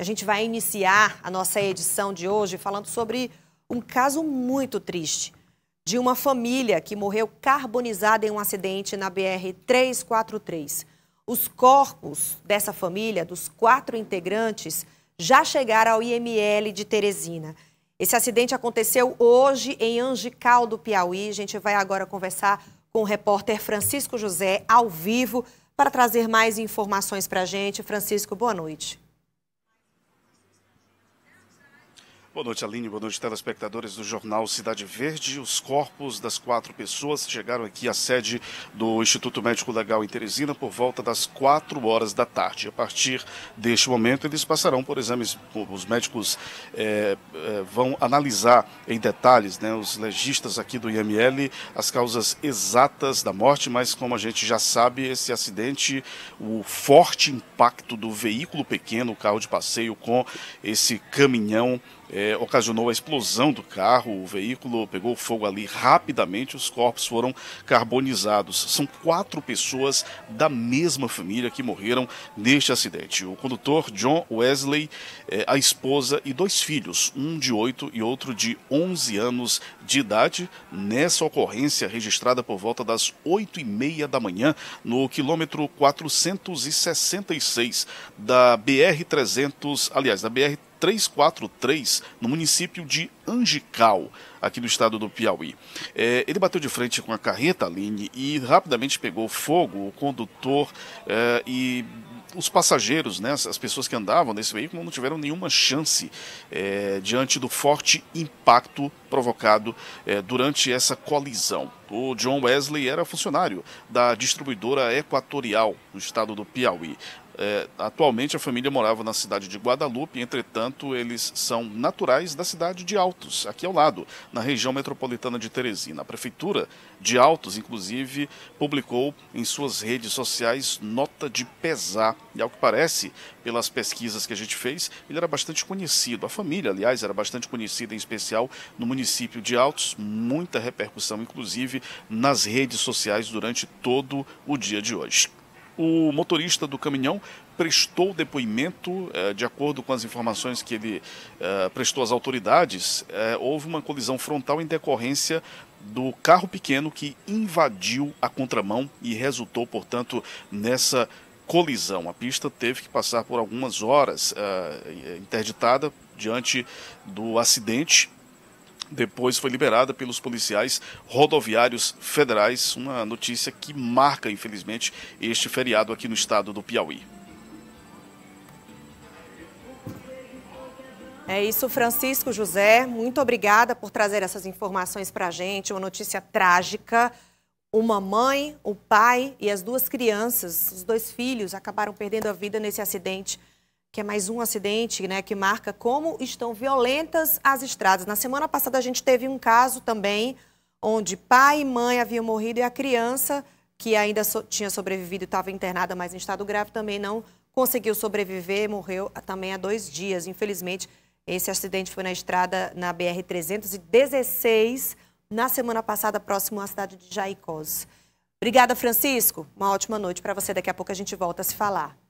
A gente vai iniciar a nossa edição de hoje falando sobre um caso muito triste de uma família que morreu carbonizada em um acidente na BR 343. Os corpos dessa família, dos quatro integrantes, já chegaram ao IML de Teresina. Esse acidente aconteceu hoje em Angical do Piauí. A gente vai agora conversar com o repórter Francisco José ao vivo para trazer mais informações para a gente. Francisco, boa noite. Boa noite, Aline. Boa noite, telespectadores do jornal Cidade Verde. Os corpos das quatro pessoas chegaram aqui à sede do Instituto Médico Legal em Teresina por volta das quatro horas da tarde. A partir deste momento, eles passarão por exames. Os médicos eh, eh, vão analisar em detalhes, né, os legistas aqui do IML, as causas exatas da morte, mas como a gente já sabe, esse acidente, o forte impacto do veículo pequeno, o carro de passeio com esse caminhão é, ocasionou a explosão do carro, o veículo pegou fogo ali rapidamente, os corpos foram carbonizados. São quatro pessoas da mesma família que morreram neste acidente: o condutor John Wesley, é, a esposa e dois filhos, um de 8 e outro de 11 anos de idade, nessa ocorrência registrada por volta das 8 e meia da manhã no quilômetro 466 da BR-300, aliás, da BR-300. 343 no município de Angical, aqui do estado do Piauí. É, ele bateu de frente com a carreta Aline e rapidamente pegou fogo. O condutor é, e os passageiros, né, as pessoas que andavam nesse veículo, não tiveram nenhuma chance é, diante do forte impacto provocado é, durante essa colisão. O John Wesley era funcionário da distribuidora Equatorial no estado do Piauí. É, atualmente a família morava na cidade de Guadalupe, entretanto, eles são naturais da cidade de Altos, aqui ao lado, na região metropolitana de Teresina. A prefeitura de Altos, inclusive, publicou em suas redes sociais nota de pesar. E ao que parece, pelas pesquisas que a gente fez, ele era bastante conhecido. A família, aliás, era bastante conhecida, em especial no município de Altos, muita repercussão, inclusive, nas redes sociais durante todo o dia de hoje o motorista do caminhão prestou depoimento, eh, de acordo com as informações que ele eh, prestou às autoridades, eh, houve uma colisão frontal em decorrência do carro pequeno que invadiu a contramão e resultou, portanto, nessa colisão. A pista teve que passar por algumas horas interditada diante do acidente depois foi liberada pelos policiais rodoviários federais, uma notícia que marca, infelizmente, este feriado aqui no estado do Piauí. É isso, Francisco José. Muito obrigada por trazer essas informações para a gente. Uma notícia trágica. Uma mãe, o pai e as duas crianças, os dois filhos, acabaram perdendo a vida nesse acidente que é mais um acidente né, que marca como estão violentas as estradas. Na semana passada a gente teve um caso também onde pai e mãe haviam morrido e a criança que ainda so tinha sobrevivido estava internada, mas em estado grave, também não conseguiu sobreviver, morreu também há dois dias. Infelizmente, esse acidente foi na estrada na BR-316, na semana passada, próximo à cidade de Jaicós. Obrigada, Francisco. Uma ótima noite para você. Daqui a pouco a gente volta a se falar.